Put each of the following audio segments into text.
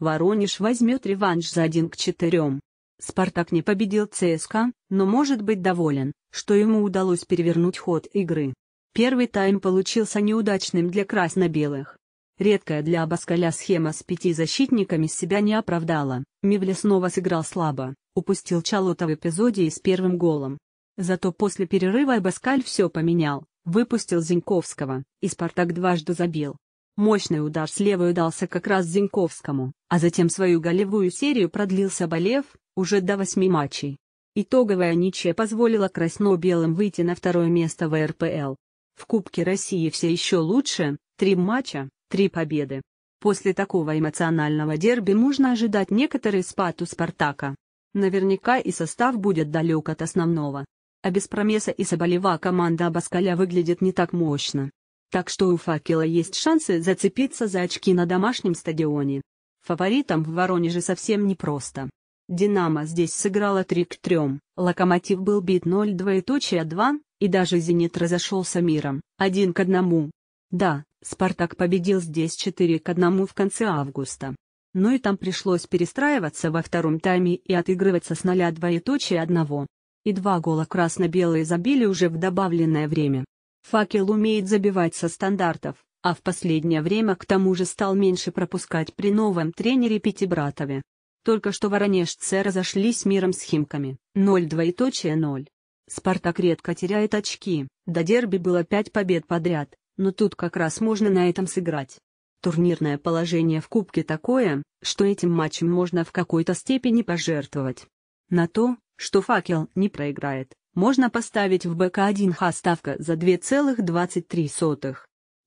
Воронеж возьмет реванш за 1 к 4. Спартак не победил ЦСКА, но может быть доволен, что ему удалось перевернуть ход игры. Первый тайм получился неудачным для красно-белых. Редкая для Абаскаля схема с пяти защитниками себя не оправдала. Мивле снова сыграл слабо, упустил Чалота в эпизоде и с первым голом. Зато после перерыва Абаскаль все поменял, выпустил Зиньковского, и Спартак дважды забил. Мощный удар слева удался как раз Зиньковскому, а затем свою голевую серию продлил Соболев, уже до восьми матчей. Итоговая ничья позволила красно-белым выйти на второе место в РПЛ. В Кубке России все еще лучше, три матча, три победы. После такого эмоционального дерби можно ожидать некоторый спад у «Спартака». Наверняка и состав будет далек от основного. А без Промеса и Соболева команда Абаскаля выглядит не так мощно. Так что у «Факела» есть шансы зацепиться за очки на домашнем стадионе. Фаворитом в Воронеже совсем непросто. «Динамо» здесь сыграло 3 к 3, «Локомотив» был бит 0 двоеточие 2, и даже «Зенит» разошелся миром, 1 к 1. Да, «Спартак» победил здесь 4 к 1 в конце августа. Но ну и там пришлось перестраиваться во втором тайме и отыгрываться с 0 двоеточие 1. И два гола красно-белые забили уже в добавленное время. Факел умеет забивать со стандартов, а в последнее время к тому же стал меньше пропускать при новом тренере Пятибратове. Только что воронежцы разошлись миром с химками. 0-2 Спартак редко теряет очки, до дерби было 5 побед подряд, но тут как раз можно на этом сыграть. Турнирное положение в Кубке такое, что этим матчем можно в какой-то степени пожертвовать. На то, что факел не проиграет, можно поставить в БК-1 х ставка за 2,23.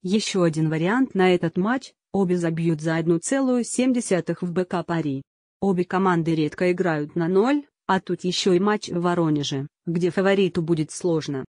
Еще один вариант на этот матч, обе забьют за 1,7 в БК пари. Обе команды редко играют на ноль, а тут еще и матч в Воронеже, где фавориту будет сложно.